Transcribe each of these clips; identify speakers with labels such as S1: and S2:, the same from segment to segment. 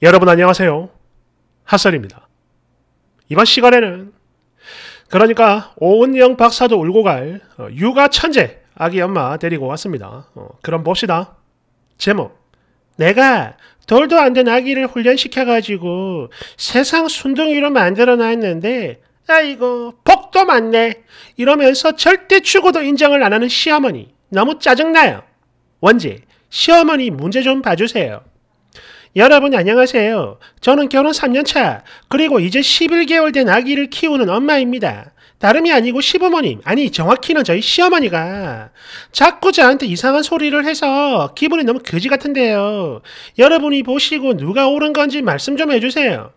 S1: 여러분 안녕하세요. 핫설입니다. 이번 시간에는 그러니까 오은영 박사도 울고 갈 어, 육아 천재 아기 엄마 데리고 왔습니다. 어, 그럼 봅시다. 제목 내가 돌도 안 된 아기를 훈련시켜가지고 세상 순둥이로 만들어놨는데 아이고 복도 많네 이러면서 절대 추구도 인정을 안 하는 시어머니 너무 짜증나요. 원제 시어머니 문제 좀 봐주세요. 여러분 안녕하세요. 저는 결혼 3년차 그리고 이제 11개월 된 아기를 키우는 엄마입니다. 다름이 아니고 시부모님, 아니 정확히는 저희 시어머니가 자꾸 저한테 이상한 소리를 해서 기분이 너무 거지 같은데요. 여러분이 보시고 누가 옳은 건지 말씀 좀 해주세요.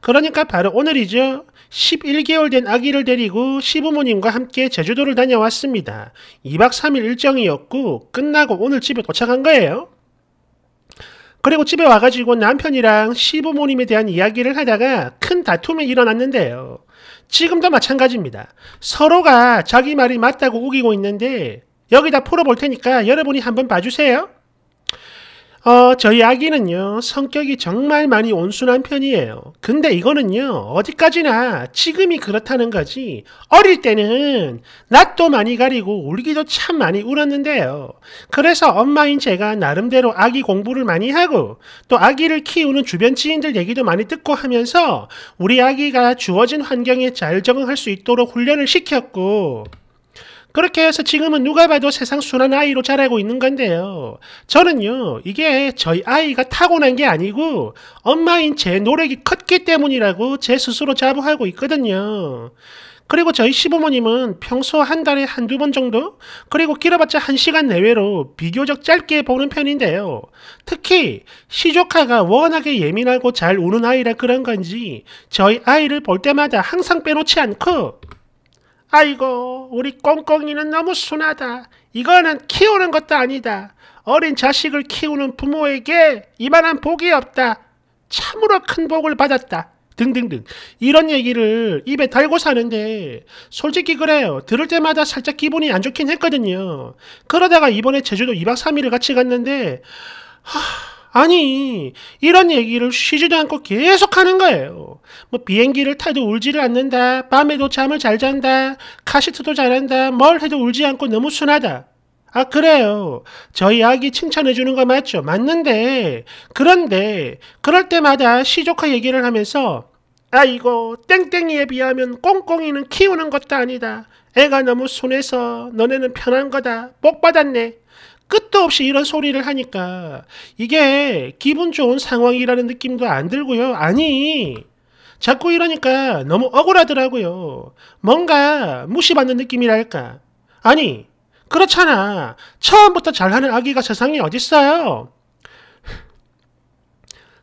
S1: 그러니까 바로 오늘이죠. 11개월 된 아기를 데리고 시부모님과 함께 제주도를 다녀왔습니다. 2박 3일 일정이었고 끝나고 오늘 집에 도착한 거예요. 그리고 집에 와가지고 남편이랑 시부모님에 대한 이야기를 하다가 큰 다툼이 일어났는데요. 지금도 마찬가지입니다. 서로가 자기 말이 맞다고 우기고 있는데 여기다 풀어볼 테니까 여러분이 한번 봐주세요. 어, 저희 아기는요, 성격이 정말 많이 온순한 편이에요. 근데 이거는요, 어디까지나 지금이 그렇다는 거지, 어릴 때는 낯도 많이 가리고 울기도 참 많이 울었는데요. 그래서 엄마인 제가 나름대로 아기 공부를 많이 하고, 또 아기를 키우는 주변 지인들 얘기도 많이 듣고 하면서, 우리 아기가 주어진 환경에 잘 적응할 수 있도록 훈련을 시켰고, 그렇게 해서 지금은 누가 봐도 세상 순한 아이로 자라고 있는 건데요. 저는요, 이게 저희 아이가 타고난 게 아니고 엄마인 제 노력이 컸기 때문이라고 제 스스로 자부하고 있거든요. 그리고 저희 시부모님은 평소 한 달에 한두 번 정도, 그리고 길어봤자 한 시간 내외로 비교적 짧게 보는 편인데요. 특히 시조카가 워낙에 예민하고 잘 우는 아이라 그런 건지 저희 아이를 볼 때마다 항상 빼놓지 않고 아이고 우리 꽁꽁이는 너무 순하다. 이거는 키우는 것도 아니다. 어린 자식을 키우는 부모에게 이만한 복이 없다. 참으로 큰 복을 받았다. 등등등 이런 얘기를 입에 달고 사는데 솔직히 그래요 들을 때마다 살짝 기분이 안 좋긴 했거든요 그러다가 이번에 제주도 2박 3일을 같이 갔는데 하... 아니, 이런 얘기를 쉬지도 않고 계속 하는 거예요. 뭐 비행기를 타도 울지를 않는다. 밤에도 잠을 잘 잔다. 카시트도 잘한다. 뭘 해도 울지 않고 너무 순하다. 아, 그래요. 저희 아기 칭찬해주는 거 맞죠? 맞는데, 그런데, 그럴 때마다 시조카 얘기를 하면서, 아이고, 땡땡이에 비하면 꽁꽁이는 키우는 것도 아니다. 애가 너무 순해서 너네는 편한 거다. 복 받았네. 끝도 없이 이런 소리를 하니까 이게 기분 좋은 상황이라는 느낌도 안 들고요. 아니, 자꾸 이러니까 너무 억울하더라고요. 뭔가 무시받는 느낌이랄까. 아니, 그렇잖아. 처음부터 잘하는 아기가 세상에 어딨어요?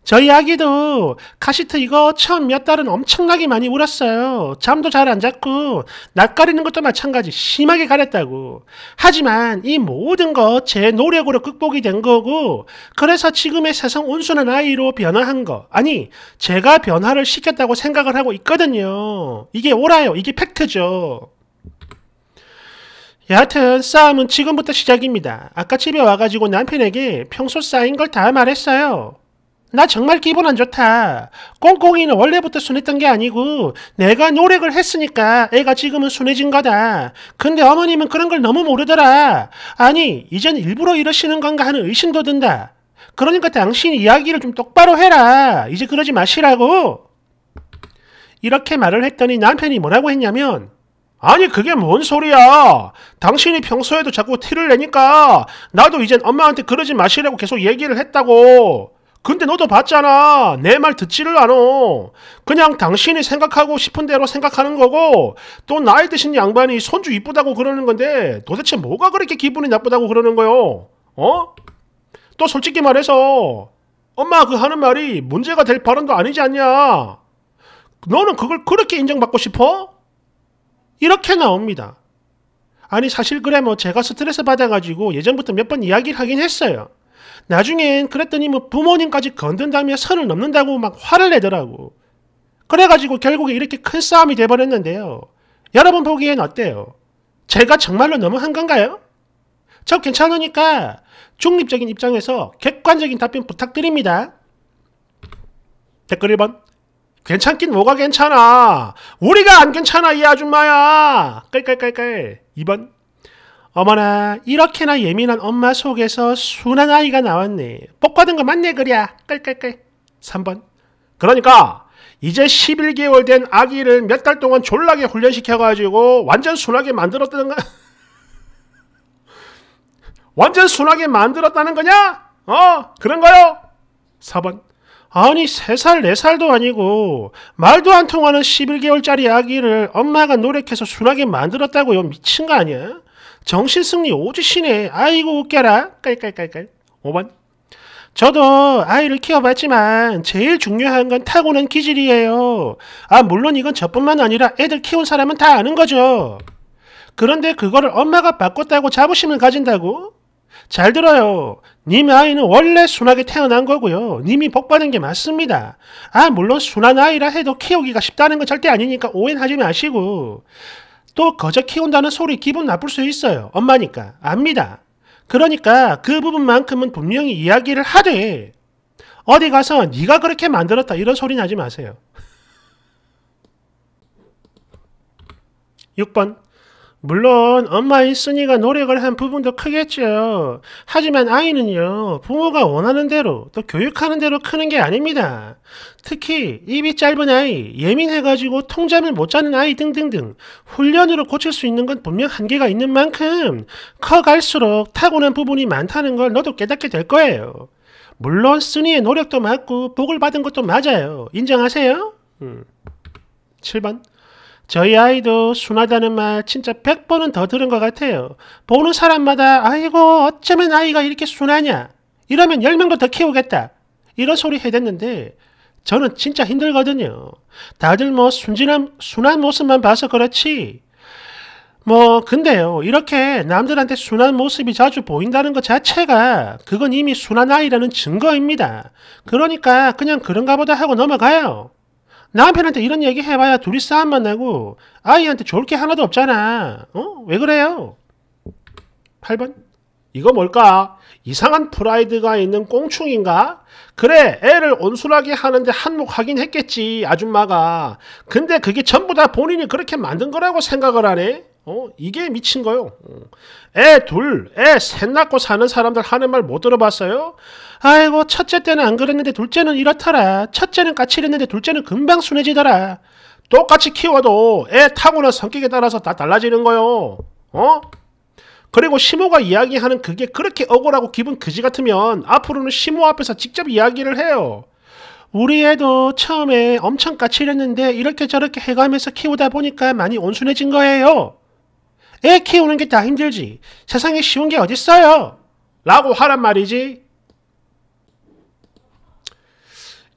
S1: 저희 아기도 카시트 이거 처음 몇 달은 엄청나게 많이 울었어요. 잠도 잘 안 잤고 낯가리는 것도 마찬가지 심하게 가렸다고. 하지만 이 모든 것 제 노력으로 극복이 된 거고 그래서 지금의 세상 온순한 아이로 변화한 거 아니 제가 변화를 시켰다고 생각을 하고 있거든요. 이게 옳아요. 이게 팩트죠. 여하튼 싸움은 지금부터 시작입니다. 아까 집에 와가지고 남편에게 평소 쌓인 걸 다 말했어요. 나 정말 기분 안 좋다. 꽁꽁이는 원래부터 순했던 게 아니고 내가 노력을 했으니까 애가 지금은 순해진 거다. 근데 어머님은 그런 걸 너무 모르더라. 아니 이젠 일부러 이러시는 건가 하는 의심도 든다. 그러니까 당신 이야기를 좀 똑바로 해라. 이제 그러지 마시라고. 이렇게 말을 했더니 남편이 뭐라고 했냐면 아니 그게 뭔 소리야. 당신이 평소에도 자꾸 티를 내니까 나도 이젠 엄마한테 그러지 마시라고 계속 얘기를 했다고. 근데 너도 봤잖아. 내 말 듣지를 않아. 그냥 당신이 생각하고 싶은 대로 생각하는 거고 또 나이 드신 양반이 손주 이쁘다고 그러는 건데 도대체 뭐가 그렇게 기분이 나쁘다고 그러는 거요? 어? 또 솔직히 말해서 엄마 그 하는 말이 문제가 될 발언도 아니지 않냐? 너는 그걸 그렇게 인정받고 싶어? 이렇게 나옵니다. 아니 사실 그래 뭐 제가 스트레스 받아가지고 예전부터 몇 번 이야기를 하긴 했어요. 나중엔 그랬더니 뭐 부모님까지 건든 다음에 선을 넘는다고 막 화를 내더라고. 그래가지고 결국에 이렇게 큰 싸움이 돼버렸는데요. 여러분 보기엔 어때요? 제가 정말로 너무 한 건가요? 저 괜찮으니까 중립적인 입장에서 객관적인 답변 부탁드립니다. 댓글 1번 괜찮긴 뭐가 괜찮아 우리가 안 괜찮아 이 아줌마야 깔깔깔깔 2번 어머나 이렇게나 예민한 엄마 속에서 순한 아이가 나왔네. 복받은 거 맞네 그랴. 끌끌끌. 3번. 그러니까 이제 11개월 된 아기를 몇 달 동안 졸라게 훈련시켜가지고 완전 순하게 만들었다는 거야 완전 순하게 만들었다는 거냐? 어? 그런 거요? 4번. 아니 3살 4살도 아니고 말도 안 통하는 11개월짜리 아기를 엄마가 노력해서 순하게 만들었다고요. 미친 거 아니야? 정신승리 오지시네. 아이고 웃겨라. 깔깔깔깔. 5번. 저도 아이를 키워봤지만 제일 중요한 건 타고난 기질이에요. 아 물론 이건 저뿐만 아니라 애들 키운 사람은 다 아는 거죠. 그런데 그거를 엄마가 바꿨다고 자부심을 가진다고? 잘 들어요. 님 아이는 원래 순하게 태어난 거고요. 님이 복 받은 게 맞습니다. 아, 물론 순한 아이라 해도 키우기가 쉽다는 건 절대 아니니까 오해하지 마시고. 또 거저 키운다는 소리 기분 나쁠 수 있어요. 엄마니까. 압니다. 그러니까 그 부분만큼은 분명히 이야기를 하되 어디 가서 네가 그렇게 만들었다 이런 소리 나지 마세요. 6번 물론 엄마인 순이가 노력을 한 부분도 크겠죠. 하지만 아이는요, 부모가 원하는 대로 또 교육하는 대로 크는 게 아닙니다. 특히 입이 짧은 아이, 예민해가지고 통잠을 못 자는 아이 등등등 훈련으로 고칠 수 있는 건 분명 한계가 있는 만큼 커갈수록 타고난 부분이 많다는 걸 너도 깨닫게 될 거예요. 물론 순이의 노력도 맞고 복을 받은 것도 맞아요. 인정하세요? 음. 7번 저희 아이도 순하다는 말 진짜 100번은 더 들은 것 같아요. 보는 사람마다 아이고 어쩌면 아이가 이렇게 순하냐. 이러면 10명도 더 키우겠다. 이런 소리 해댔는데 저는 진짜 힘들거든요. 다들 뭐 순진한, 순한 모습만 봐서 그렇지. 뭐, 근데요, 이렇게 남들한테 순한 모습이 자주 보인다는 것 자체가 그건 이미 순한 아이라는 증거입니다. 그러니까 그냥 그런가 보다 하고 넘어가요. 남편한테 이런 얘기 해봐야 둘이 싸움만 나고 아이한테 좋을 게 하나도 없잖아. 어? 왜 그래요? 8번 이거 뭘까? 이상한 프라이드가 있는 꽁충인가? 그래 애를 온순하게 하는데 한몫하긴 했겠지 아줌마가 근데 그게 전부 다 본인이 그렇게 만든 거라고 생각을 하네 어? 이게 미친 거요. 어. 애 둘, 애 셋 낳고 사는 사람들 하는 말 못 들어봤어요? 아이고 첫째 때는 안 그랬는데 둘째는 이렇더라. 첫째는 까칠했는데 둘째는 금방 순해지더라. 똑같이 키워도 애 타고난 성격에 따라서 다 달라지는 거요. 어? 그리고 시모가 이야기하는 그게 그렇게 억울하고 기분 그지 같으면 앞으로는 시모 앞에서 직접 이야기를 해요. 우리 애도 처음에 엄청 까칠했는데 이렇게 저렇게 해가면서 키우다 보니까 많이 온순해진 거예요. 애 키우는 게 다 힘들지. 세상에 쉬운 게 어딨어요. 라고 하란 말이지.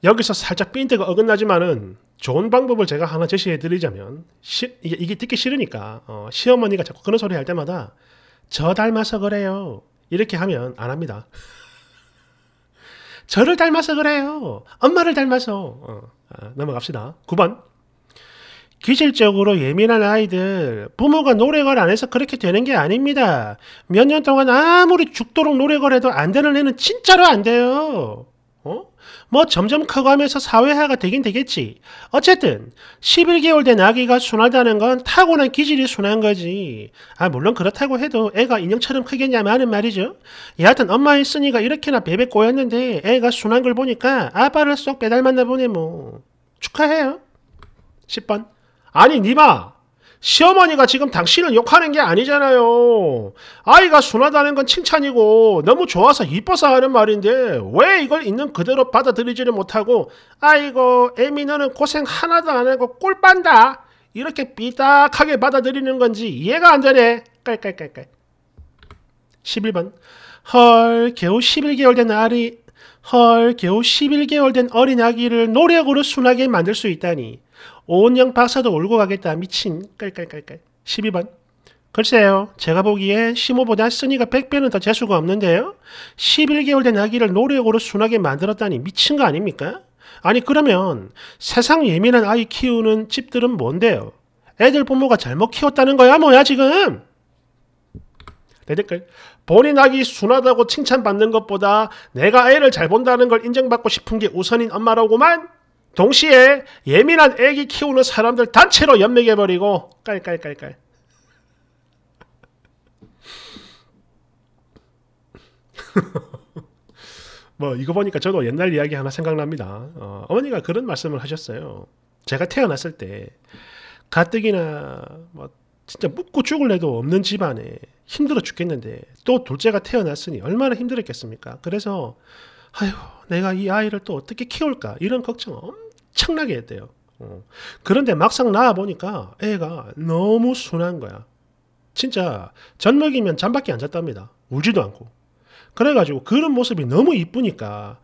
S1: 여기서 살짝 핀트가 어긋나지만은 좋은 방법을 제가 하나 제시해 드리자면 이게, 이게, 듣기 싫으니까 어, 시어머니가 자꾸 그런 소리 할 때마다 저 닮아서 그래요. 이렇게 하면 안 합니다. 저를 닮아서 그래요. 엄마를 닮아서 어, 아, 넘어갑시다. 9번 기질적으로 예민한 아이들, 부모가 노력을 안 해서 그렇게 되는 게 아닙니다. 몇 년 동안 아무리 죽도록 노력을 해도 안 되는 애는 진짜로 안 돼요. 어? 뭐 점점 커가면서 사회화가 되긴 되겠지. 어쨌든 11개월 된 아기가 순하다는 건 타고난 기질이 순한 거지. 아 물론 그렇다고 해도 애가 인형처럼 크겠냐마는 말이죠. 여하튼 엄마 있으니까 이렇게나 베베 꼬였는데 애가 순한 걸 보니까 아빠를 쏙 빼닮았나 보네 뭐. 축하해요. 10번 아니 니마 시어머니가 지금 당신을 욕하는 게 아니잖아요. 아이가 순하다는 건 칭찬이고 너무 좋아서 이뻐서 하는 말인데 왜 이걸 있는 그대로 받아들이지를 못하고 아이고 애미 너는 고생 하나도 안 하고 꿀 빤다 이렇게 삐딱하게 받아들이는 건지 이해가 안 되네. 깔깔깔깔. 11번 헐 겨우 11개월 된 아리 헐 겨우 11개월 된 어린 아기를 노력으로 순하게 만들 수 있다니 오은영 박사도 울고 가겠다 미친 깔깔깔깔 12번 글쎄요 제가 보기에 15보다 쓰니가 100배는 더 재수가 없는데요 11개월 된 아기를 노력으로 순하게 만들었다니 미친 거 아닙니까? 아니 그러면 세상 예민한 아이 키우는 집들은 뭔데요? 애들 부모가 잘못 키웠다는 거야 뭐야 지금? 내 네, 댓글 본인 아기 순하다고 칭찬받는 것보다 내가 애를 잘 본다는 걸 인정받고 싶은 게 우선인 엄마라고만 동시에 예민한 애기 키우는 사람들 단체로 연맥해버리고 깔깔깔깔 뭐 이거 보니까 저도 옛날 이야기 하나 생각납니다. 어, 머니가 그런 말씀을 하셨어요. 제가 태어났을 때 가뜩이나 뭐 진짜 묵고 죽을애도 없는 집안에 힘들어 죽겠는데 또 둘째가 태어났으니 얼마나 힘들었겠습니까? 그래서 아휴, 내가 이 아이를 또 어떻게 키울까? 이런 걱정 엄청나게 했대요. 어. 그런데 막상 낳아보니까 애가 너무 순한 거야. 진짜 젖먹이면 잠밖에 안 잤답니다. 울지도 않고. 그래가지고 그런 모습이 너무 이쁘니까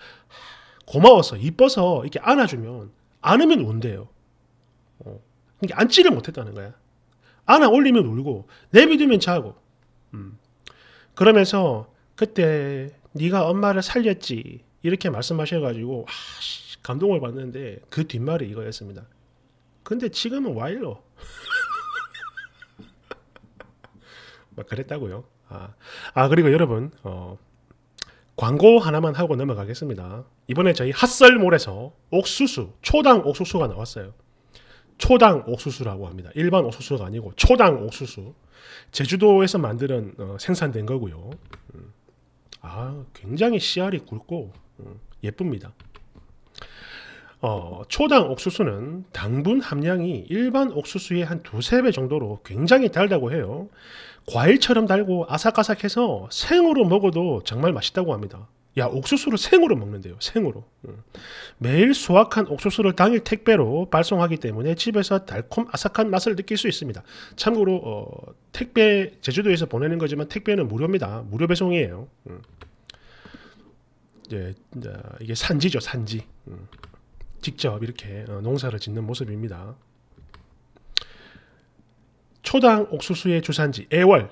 S1: 고마워서 이뻐서 이렇게 안아주면 안으면 운대요. 어. 그러니까 안지를 못했다는 거야. 안아 올리면 울고 내비두면 자고. 음. 그러면서 그때 네가 엄마를 살렸지 이렇게 말씀하셔가지고 아씨 감동을 받는데 그 뒷말이 이거였습니다. 근데 지금은 와일로 막 그랬다고요. 아, 아 그리고 여러분 어, 광고 하나만 하고 넘어가겠습니다. 이번에 저희 핫설몰에서 옥수수 초당 옥수수가 나왔어요. 초당 옥수수라고 합니다. 일반 옥수수가 아니고 초당 옥수수. 제주도에서 만드는 어, 생산된 거고요. 음. 아, 굉장히 씨알이 굵고 음, 예쁩니다. 어, 초당 옥수수는 당분 함량이 일반 옥수수의 한 두세 배 정도로 굉장히 달다고 해요. 과일처럼 달고 아삭아삭해서 생으로 먹어도 정말 맛있다고 합니다. 야 옥수수를 생으로 먹는데요 생으로 매일 수확한 옥수수를 당일 택배로 발송하기 때문에 집에서 달콤 아삭한 맛을 느낄 수 있습니다 참고로 어, 택배 제주도에서 보내는 거지만 택배는 무료입니다 무료 배송이에요 음. 예, 아, 이게 산지죠 산지 직접 이렇게 어, 농사를 짓는 모습입니다 초당 옥수수의 주산지 애월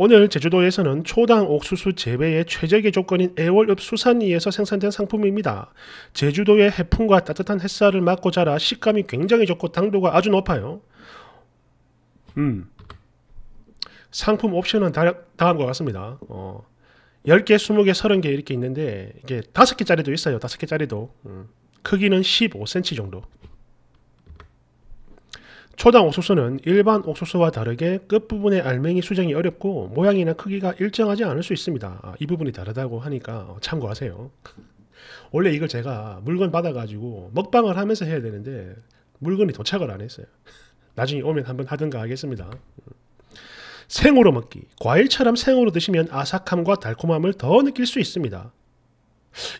S1: 오늘 제주도에서는 초당 옥수수 재배의 최적의 조건인 애월읍 수산리에서 생산된 상품입니다. 제주도의 해풍과 따뜻한 햇살을 맞고 자라 식감이 굉장히 좋고 당도가 아주 높아요. 음. 상품 옵션은 다, 음과 같습니다. 어, 10개, 20개, 30개 이렇게 있는데 이게 5개짜리도 있어요. 5개짜리도. 음. 크기는 15cm 정도. 초당 옥수수는 일반 옥수수와 다르게 끝부분의 알맹이 수정이 어렵고 모양이나 크기가 일정하지 않을 수 있습니다. 아, 이 부분이 다르다고 하니까 참고하세요. 원래 이걸 제가 물건 받아가지고 먹방을 하면서 해야 되는데 물건이 도착을 안 했어요. 나중에 오면 한번 하든가 하겠습니다. 생으로 먹기. 과일처럼 생으로 드시면 아삭함과 달콤함을 더 느낄 수 있습니다.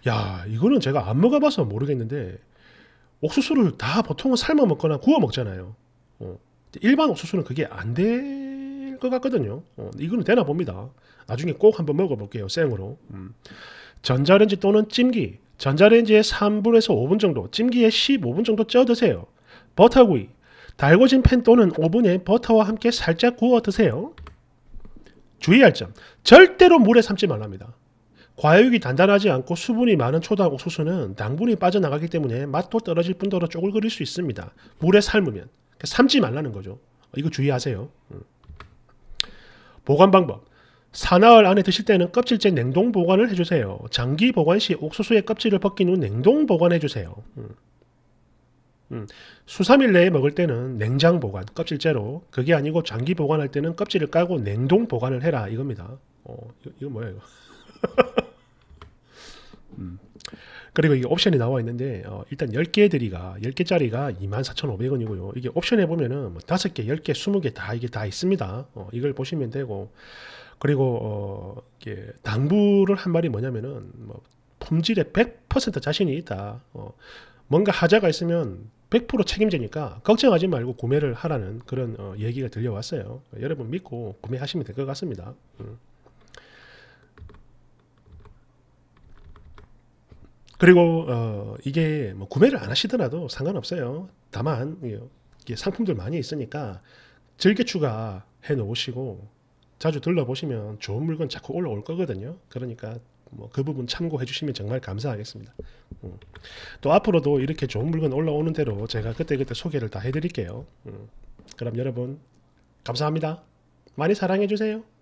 S1: 야, 이거는 제가 안 먹어봐서 모르겠는데 옥수수를 다 보통은 삶아 먹거나 구워 먹잖아요. 어, 일반 옥수수는 그게 안 될 것 같거든요. 어, 이거는 되나 봅니다. 나중에 꼭 한번 먹어볼게요. 생으로. 음. 전자레인지 또는 찜기. 전자레인지에 3분에서 5분 정도, 찜기에 15분 정도 쪄 드세요. 버터구이. 달궈진 팬 또는 오븐에 버터와 함께 살짝 구워 드세요. 주의할 점. 절대로 물에 삶지 말랍니다. 과육이 단단하지 않고 수분이 많은 초당 옥수수는 당분이 빠져나가기 때문에 맛도 떨어질 뿐더러 쪼글거릴 수 있습니다. 물에 삶으면. 그러니까 삼지 말라는 거죠. 이거 주의하세요. 음. 보관 방법. 사나흘 안에 드실 때는 껍질째 냉동 보관을 해주세요. 장기 보관 시 옥수수의 껍질을 벗긴 후 냉동 보관해주세요. 음. 음. 수삼일 내에 먹을 때는 냉장 보관, 껍질째로. 그게 아니고 장기 보관할 때는 껍질을 까고 냉동 보관을 해라. 이겁니다. 어, 이거, 이거 뭐야, 이거. 음. 그리고 이게 옵션이 나와 있는데 어, 일단 10개 들이가 10개짜리가 24,500원이고요. 이게 옵션에 보면은 뭐 5개, 10개, 20개 다 이게 다 있습니다. 어, 이걸 보시면 되고 그리고 어, 이게 당부를 한 말이 뭐냐면은 뭐 품질에 100% 자신이 있다. 어, 뭔가 하자가 있으면 100% 책임지니까 걱정하지 말고 구매를 하라는 그런 어, 얘기가 들려왔어요. 여러분 믿고 구매하시면 될 것 같습니다. 음. 그리고 어, 이게 뭐 구매를 안 하시더라도 상관없어요. 다만 이게 상품들 많이 있으니까 즐겨 추가해 놓으시고 자주 둘러보시면 좋은 물건 자꾸 올라올 거거든요. 그러니까 뭐 그 부분 참고해 주시면 정말 감사하겠습니다. 음. 또 앞으로도 이렇게 좋은 물건 올라오는 대로 제가 그때그때 소개를 다 해드릴게요. 음. 그럼 여러분 감사합니다. 많이 사랑해 주세요.